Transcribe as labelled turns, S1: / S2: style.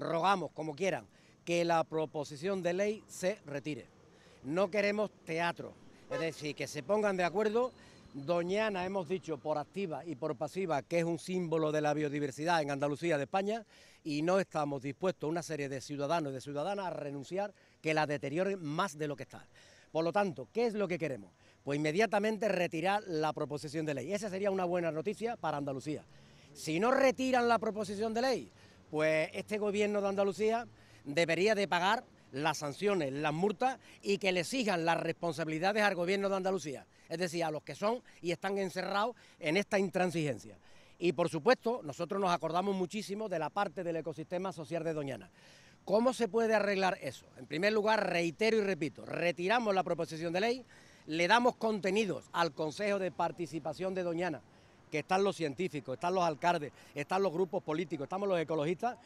S1: rogamos, como quieran, que la proposición de ley se retire. No queremos teatro, es decir, que se pongan de acuerdo. Doñana, hemos dicho por activa y por pasiva, que es un símbolo de la biodiversidad en Andalucía de España, y no estamos dispuestos, una serie de ciudadanos y de ciudadanas, a renunciar que la deterioren más de lo que está. Por lo tanto, ¿qué es lo que queremos? Pues inmediatamente retirar la proposición de ley. Esa sería una buena noticia para Andalucía. Si no retiran la proposición de ley, pues este gobierno de Andalucía debería de pagar las sanciones, las multas y que le exijan las responsabilidades al gobierno de Andalucía, es decir, a los que son y están encerrados en esta intransigencia. Y por supuesto, nosotros nos acordamos muchísimo de la parte del ecosistema social de Doñana. ¿Cómo se puede arreglar eso? En primer lugar, reitero y repito, retiramos la proposición de ley, le damos contenidos al Consejo de Participación de Doñana, que están los científicos, están los alcaldes, están los grupos políticos, estamos los ecologistas